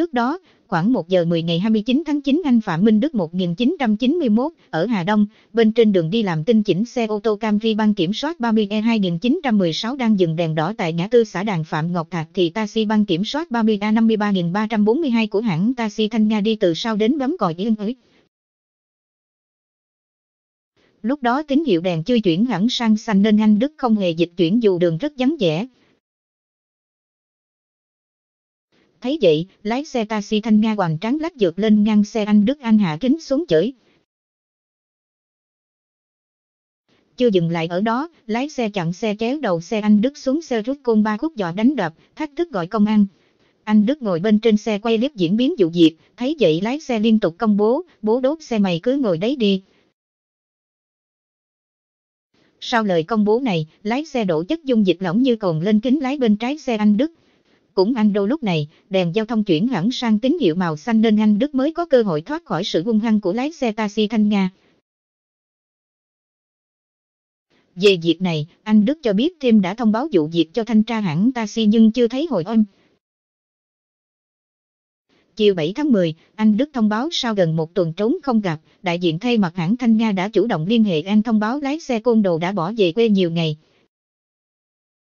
Trước đó, khoảng 1 giờ 10 ngày 29 tháng 9 anh Phạm Minh Đức 1991 ở Hà Đông, bên trên đường đi làm tinh chỉnh xe ô tô Camry ban kiểm soát 30E2916 đang dừng đèn đỏ tại ngã tư xã Đàn Phạm Ngọc Thạch thì taxi ban kiểm soát 30A53342 của hãng taxi Thanh Nga đi từ sau đến bấm còi yên ới. Lúc đó tín hiệu đèn chưa chuyển hẳn sang xanh nên anh Đức không hề dịch chuyển dù đường rất vắng vẻ, Thấy vậy, lái xe taxi thanh Nga hoàng trắng lách dược lên ngang xe anh Đức Anh hạ kính xuống chửi. Chưa dừng lại ở đó, lái xe chặn xe chéo đầu xe anh Đức xuống xe rút côn ba khúc giò đánh đập, thách thức gọi công an. Anh Đức ngồi bên trên xe quay clip diễn biến vụ việc, thấy vậy lái xe liên tục công bố, bố đốt xe mày cứ ngồi đấy đi. Sau lời công bố này, lái xe đổ chất dung dịch lỏng như cồn lên kính lái bên trái xe anh Đức. Cũng anh đâu lúc này, đèn giao thông chuyển hẳn sang tín hiệu màu xanh nên anh Đức mới có cơ hội thoát khỏi sự hung hăng của lái xe taxi Thanh Nga. Về việc này, anh Đức cho biết thêm đã thông báo vụ việc cho thanh tra hãng taxi nhưng chưa thấy hồi âm. Chiều 7 tháng 10, anh Đức thông báo sau gần một tuần trốn không gặp, đại diện thay mặt hãng Thanh Nga đã chủ động liên hệ anh thông báo lái xe côn đồ đã bỏ về quê nhiều ngày.